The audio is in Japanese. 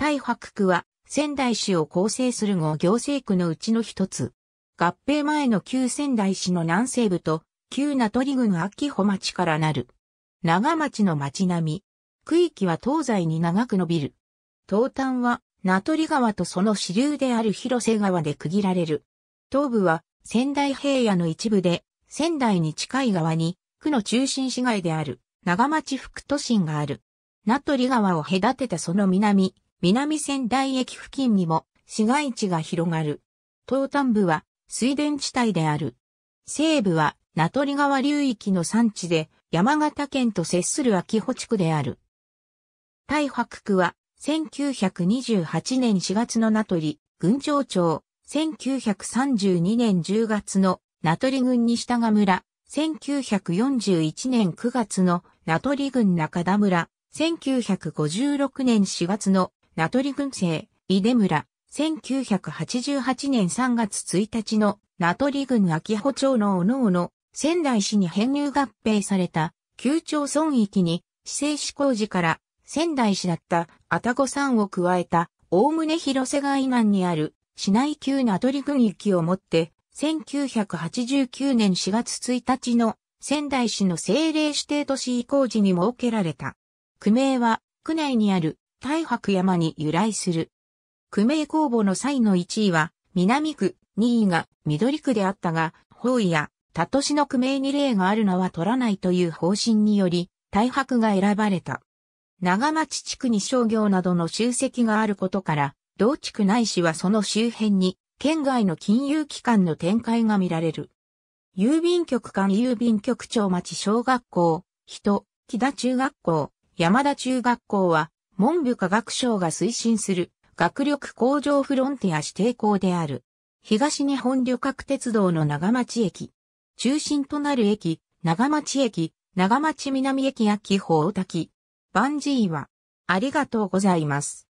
大白区は仙台市を構成する5行政区のうちの一つ。合併前の旧仙台市の南西部と旧名取郡秋穂町からなる。長町の町並み。区域は東西に長く伸びる。東端は名取川とその支流である広瀬川で区切られる。東部は仙台平野の一部で仙台に近い側に区の中心市街である長町副都心がある。名取川を隔てたその南、南仙台駅付近にも市街地が広がる。東端部は水田地帯である。西部は名取川流域の産地で山形県と接する秋穂地区である。大白区は1928年4月の名取、郡長町、1932年10月の名取郡西田賀村、1941年9月の名取郡中田村、1956年4月の名取軍政、井出村、1988年3月1日の名取郡秋穂町のおのおの、仙台市に編入合併された、旧町村域に、市政市工事から仙台市だった愛宕山を加えた、大ね広瀬川以南にある、市内旧名取郡域をもって、1989年4月1日の仙台市の政令指定都市移行時に設けられた。区名は、区内にある大白山に由来する。区名公募の際の1位は、南区、2位が緑区であったが、方位や、たとしの区名に例があるのは取らないという方針により、大白が選ばれた。長町地区に商業などの集積があることから、同地区内市はその周辺に、県外の金融機関の展開が見られる。郵便局間郵便局長町小学校、人、木田中学校、山田中学校は、文部科学省が推進する学力向上フロンティア指定校である。東日本旅客鉄道の長町駅。中心となる駅、長町駅、長町南駅や紀宝滝。バンジーは、ありがとうございます。